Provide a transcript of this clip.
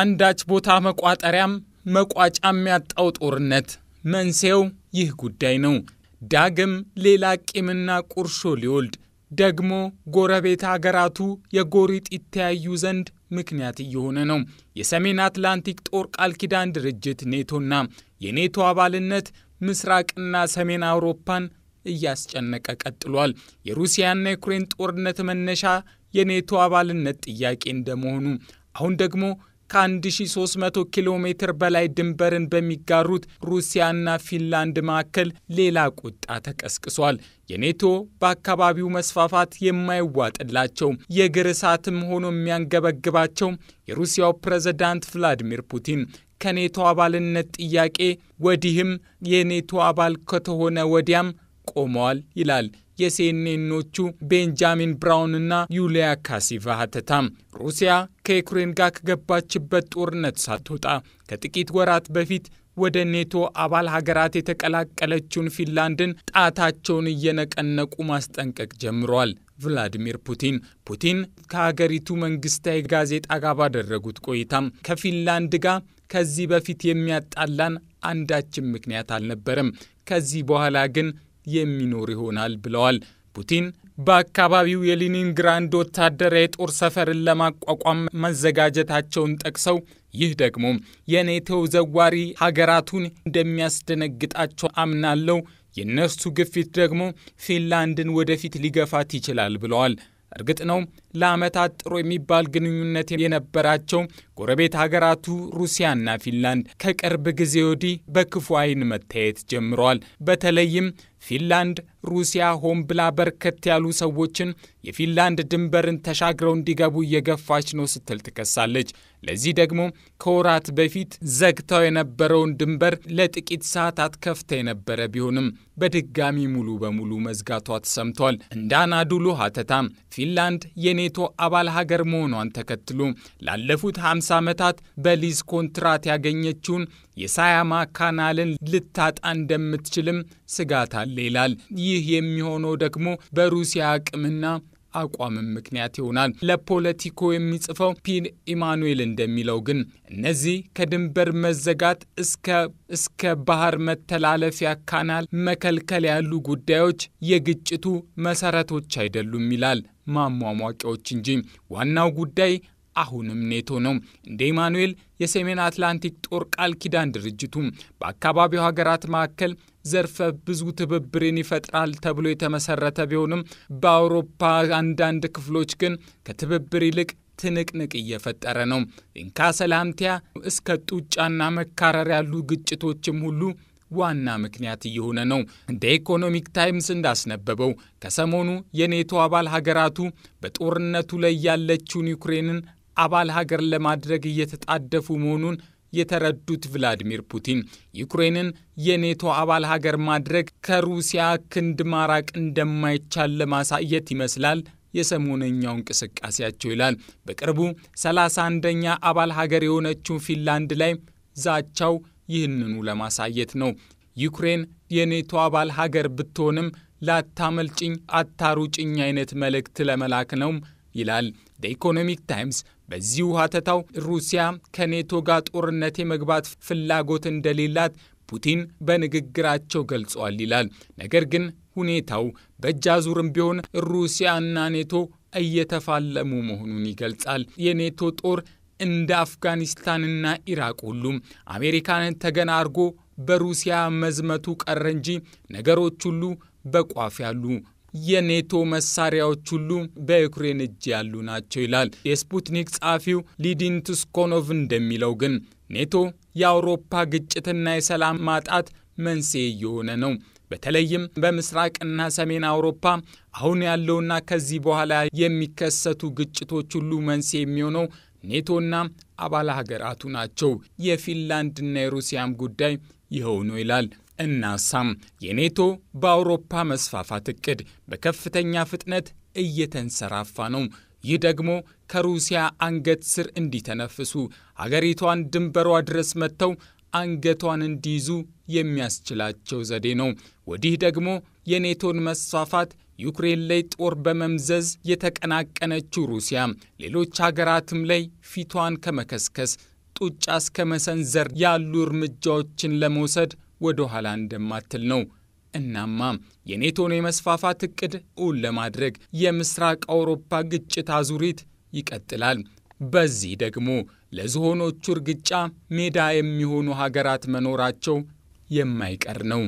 አንዳች ቦታ መቋጠሪያም መቋጫም ያጣው ጦርነት መንስኤው ይህ ጉዳይ ነው። ዳግም ሌላ ቂምና ቁርሾ ሊወልድ ደግሞ ጎረቤት አገራቱ የጎሪጥ ይተያዩ ዘንድ ምክንያት እየሆነ ነው። የሰሜን አትላንቲክ ጦር ቃል ኪዳን ድርጅት ኔቶና የኔቶ አባልነት ምስራቅና ሰሜን አውሮፓን እያስጨነቀ ቀጥሏል። የሩሲያና የዩክሬን ጦርነት መነሻ የኔቶ አባልነት ጥያቄ እንደመሆኑ አሁን ደግሞ ከ1300 ኪሎ ሜትር በላይ ድንበርን በሚጋሩት ሩሲያና ፊንላንድ መካከል ሌላ ቁጣ ተቀስቅሷል። የኔቶ በአካባቢው መስፋፋት የማይዋጥላቸው የእግር እሳትም ሆኖ የሚያንገበግባቸው የሩሲያው ፕሬዝዳንት ቭላዲሚር ፑቲን ከኔቶ አባልነት ጥያቄ ወዲህም የኔቶ አባል ከተሆነ ወዲያም ቆመዋል ይላል የሴኔኖቹ ቤንጃሚን ብራውን ና ዩሊያ ካሲቫ ሀተታ ሩሲያ ከዩክሬን ጋር ከገባችበት ጦርነት ሳትወጣ ከጥቂት ወራት በፊት ወደ ኔቶ አባል ሀገራት የተቀላቀለችውን ፊንላንድን ጣታቸውን እየነቀነቁ ማስጠንቀቅ ጀምረዋል። ቭላዲሚር ፑቲን ፑቲን ከሀገሪቱ መንግስታዊ ጋዜጣ ጋር ባደረጉት ቆይታም ከፊንላንድ ጋር ከዚህ በፊት የሚያጣላን አንዳችም ምክንያት አልነበረም። ከዚህ በኋላ ግን የሚኖር ይሆናል ብለዋል። ፑቲን በአካባቢው የሌኒንግራንድ ወታደራዊ የጦር ሰፈርን ለማቋቋም መዘጋጀታቸውን ጠቅሰው ይህ ደግሞ የኔቶ ዘዋሪ ሀገራቱን እንደሚያስደነግጣቸው አምናለው፣ የእነርሱ ግፊት ደግሞ ፊንላንድን ወደፊት ሊገፋት ይችላል ብለዋል። እርግጥ ነው ለዓመታት ጥሩ የሚባል ግንኙነት የነበራቸው ጎረቤት ሀገራቱ ሩሲያና ፊንላንድ ከቅርብ ጊዜ ወዲህ በክፉ ዓይን መታየት ጀምረዋል። በተለይም ፊንላንድ ሩሲያ ሆን ብላ በርከት ያሉ ሰዎችን የፊንላንድ ድንበርን ተሻግረው እንዲገቡ እየገፋች ነው ስትል ትከሳለች። ለዚህ ደግሞ ከወራት በፊት ዘግተው የነበረውን ድንበር ለጥቂት ሰዓታት ከፍተ የነበረ ቢሆንም በድጋሚ ሙሉ በሙሉ መዝጋቷ ተሰምቷል። እንደ አናዱሉ ሀተታም ፊንላንድ የኔቶ አባል ሀገር መሆኗን ተከትሎ ላለፉት 50 ዓመታት በሊዝ ኮንትራት ያገኘችውን የሳያማ ካናልን ልታጣ እንደምትችልም ስጋት አለ። ይላል። ይህ የሚሆነው ደግሞ በሩሲያ አቅምና አቋምም ምክንያት ይሆናል። ለፖለቲኮ የሚጽፈው ፒን ኢማኑኤል እንደሚለው ግን እነዚህ ከድንበር መዘጋት እስከ ባህር መተላለፊያ ካናል መከልከል ያሉ ጉዳዮች የግጭቱ መሰረቶች አይደሉም ይላል፣ ማሟሟቂያዎች እንጂ። ዋናው ጉዳይ አሁንም ኔቶ ነው። እንደ ኢማኑኤል የሰሜን አትላንቲክ ጦር ቃል ኪዳን ድርጅቱ በአካባቢው ሀገራት መካከል ዘርፈ ብዙ ትብብርን ይፈጥራል ተብሎ የተመሰረተ ቢሆንም በአውሮፓ አንዳንድ ክፍሎች ግን ከትብብር ይልቅ ትንቅንቅ እየፈጠረ ነው። ኢንካሰ ሰላምቲያ እስከ ጡጫና መካረር ያሉ ግጭቶችም ሁሉ ዋና ምክንያት እየሆነ ነው። እንደ ኢኮኖሚክ ታይምስ እንዳስነበበው ከሰሞኑ የኔቶ አባል ሀገራቱ በጦርነቱ ላይ ያለችውን ዩክሬንን አባል ሀገር ለማድረግ እየተጣደፉ መሆኑን የተረዱት ቭላዲሚር ፑቲን ዩክሬንን የኔቶ አባል ሀገር ማድረግ ከሩሲያ ክንድ ማራቅ እንደማይቻል ለማሳየት ይመስላል የሰሞነኛው እንቅስቃሴያቸው ይላል። በቅርቡ 31ኛ አባል ሀገር የሆነችው ፊንላንድ ላይ ዛቻው ይህንኑ ለማሳየት ነው። ዩክሬን የኔቶ አባል ሀገር ብትሆንም ላታመልጭኝ አታሩጭኝ አይነት መልእክት ለመላክ ነውም ይላል ደ ኢኮኖሚክ ታይምስ። በዚሁ ሀተታው ሩሲያ ከኔቶ ጋር ጦርነት የመግባት ፍላጎት እንደሌላት ፑቲን በንግግራቸው ገልጿል ይላል። ነገር ግን ሁኔታው በእጅ አዙርም ቢሆን ሩሲያና ኔቶ እየተፋለሙ መሆኑን ይገልጻል። የኔቶ ጦር እንደ አፍጋኒስታንና ኢራቅ ሁሉም አሜሪካንን ተገና አርጎ በሩሲያ መዝመቱ ቀረ እንጂ ነገሮች ሁሉ በቋፍ ያሉ የኔቶ መሳሪያዎች ሁሉ በዩክሬን እጅ ያሉ ናቸው ይላል። የስፑትኒክ ጸሐፊው ሊዲን ቱስኮኖቭ እንደሚለው ግን ኔቶ የአውሮፓ ግጭትና የሰላም ማጣት መንስኤ እየሆነ ነው። በተለይም በምስራቅና ሰሜን አውሮፓ አሁን ያለውና ከዚህ በኋላ የሚከሰቱ ግጭቶች ሁሉ መንስኤ የሚሆነው ኔቶና አባል ሀገራቱ ናቸው። የፊንላንድና የሩሲያም ጉዳይ ይኸው ነው ይላል። እናሳም የኔቶ በአውሮፓ መስፋፋት እቅድ በከፍተኛ ፍጥነት እየተንሰራፋ ነው። ይህ ደግሞ ከሩሲያ አንገት ስር እንዲተነፍሱ አገሪቷን ድንበሯ ድረስ መጥተው አንገቷን እንዲይዙ የሚያስችላቸው ዘዴ ነው። ወዲህ ደግሞ የኔቶን መስፋፋት ዩክሬን ላይ ጦር በመምዘዝ የተቀናቀነችው ሩሲያ ሌሎች ሀገራትም ላይ ፊቷን ከመከስከስ ጡጫ እስከ መሰንዘር ያሉ እርምጃዎችን ለመውሰድ ወደ ኋላ እንደማትል ነው። እናማ የኔቶን የመስፋፋት እቅድ እውን ለማድረግ የምስራቅ አውሮፓ ግጭት አዙሪት ይቀጥላል። በዚህ ደግሞ ለዝሆኖቹ እርግጫ ሜዳ የሚሆኑ ሀገራት መኖራቸው የማይቀር ነው።